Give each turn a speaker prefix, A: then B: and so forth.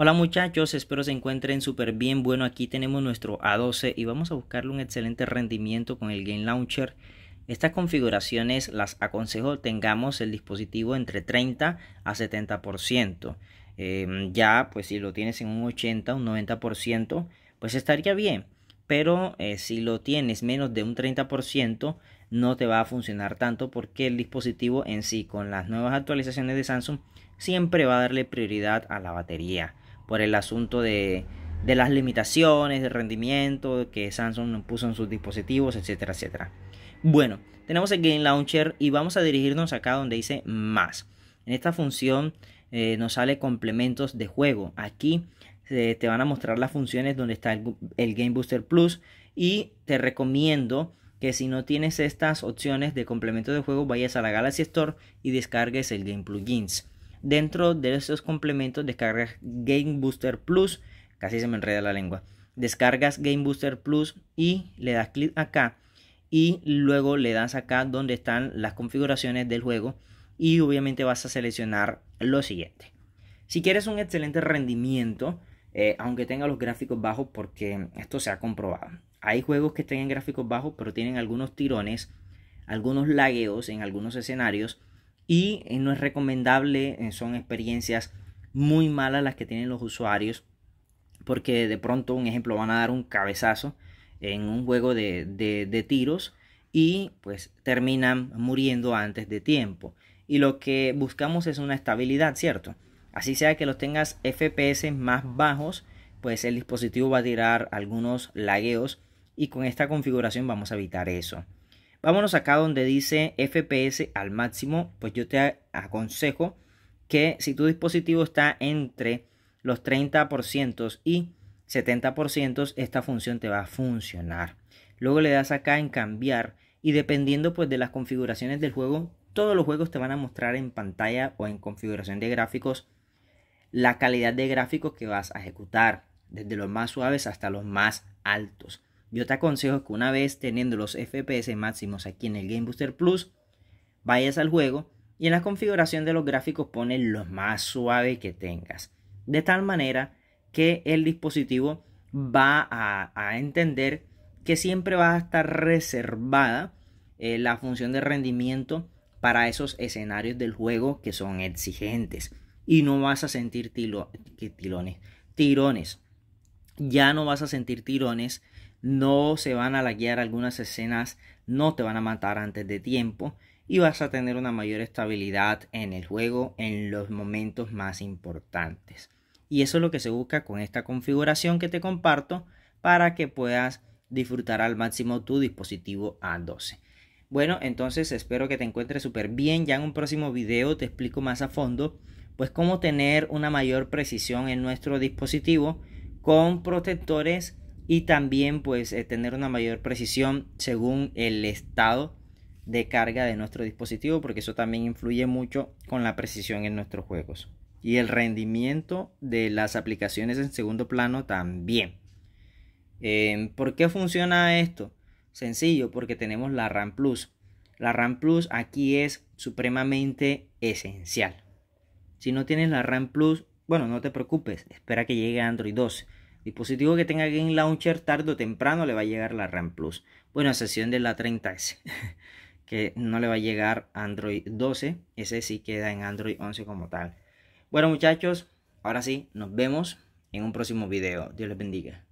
A: Hola muchachos, espero se encuentren súper bien. Bueno, aquí tenemos nuestro A12 y vamos a buscarle un excelente rendimiento con el Game Launcher. Estas configuraciones las aconsejo tengamos el dispositivo entre 30 a 70%. Em, ya, pues si lo tienes en un 80, un 90%, pues estaría bien. Pero eh, si lo tienes menos de un 30%, no te va a funcionar tanto porque el dispositivo en sí, con las nuevas actualizaciones de Samsung, siempre va a darle prioridad a la batería por el asunto de, las limitaciones de rendimiento que Samsung puso en sus dispositivos, etcétera, etcétera. Bueno, tenemos el Game Launcher y vamos a dirigirnos acá donde dice más. En esta función eh, nos sale complementos de juego. Aquí eh, te van a mostrar las funciones donde está el, el Game Booster Plus y te recomiendo que si no tienes estas opciones de complementos de juego vayas a la Galaxy Store y descargues el Game Plugins dentro de esos complementos descargas Game Booster Plus, casi se me enreda la lengua, descargas Game Booster Plus y le das clic acá y luego le das acá donde están las configuraciones del juego y obviamente vas a seleccionar lo siguiente. Si quieres un excelente rendimiento, eh, aunque tenga los gráficos bajos, porque esto se ha comprobado. Hay juegos que tienen gráficos bajos, pero tienen algunos tirones, algunos lagueos en algunos escenarios y eh, no es recomendable, eh, son experiencias muy malas las que tienen los usuarios porque de pronto, un ejemplo, van a dar un cabezazo en un juego de, de, tiros y pues terminan muriendo antes de tiempo. Y lo que buscamos es una estabilidad, ¿cierto? Así sea que los tengas FPS más bajos, pues el dispositivo va a tirar algunos lagueos y con esta configuración vamos a evitar eso. Vámonos acá donde dice FPS al máximo, pues yo te aconsejo que si tu dispositivo está entre los 30% y 70%, esta función te va a funcionar. Luego le das acá en cambiar y dependiendo pues de las configuraciones del juego, todos los juegos te van a mostrar en pantalla o en configuración de gráficos la calidad de gráficos que vas a ejecutar, desde los más suaves hasta los más altos yo te aconsejo que una vez teniendo los FPS máximos aquí en el Game Booster Plus, vayas al juego y en la configuración de los gráficos pones lo más suave que tengas. De tal manera que el dispositivo va a, entender que siempre va a estar reservada eh, la función de rendimiento para esos escenarios del juego que son exigentes. Y no vas a sentir Tirones. Ya no vas a sentir tirones no se van a laguear algunas escenas, no te van a matar antes de tiempo y vas a tener una mayor estabilidad en el juego en los momentos más importantes. Y eso es lo que se busca con esta configuración que te comparto para que puedas disfrutar al máximo tu dispositivo A12. Bueno, entonces espero que te encuentres súper bien. Ya en un próximo video te explico más a fondo, pues cómo tener una mayor precisión en nuestro dispositivo con protectores y también pues eh, tener una mayor precisión según el estado de carga de nuestro dispositivo porque eso también influye mucho con la precisión en nuestros juegos y el rendimiento de las aplicaciones en segundo plano también eh, ¿por qué funciona esto? sencillo porque tenemos la RAM Plus la RAM Plus aquí es supremamente esencial si no tienes la RAM Plus bueno no te preocupes espera que llegue Android 2. Dispositivo que tenga Game Launcher tarde o temprano le va a llegar la RAM Plus. Bueno, a excepción de la 30S, que no le va a llegar Android 12. Ese sí queda en Android 11 como tal. Bueno muchachos, ahora sí, nos vemos en un próximo video. Dios les bendiga.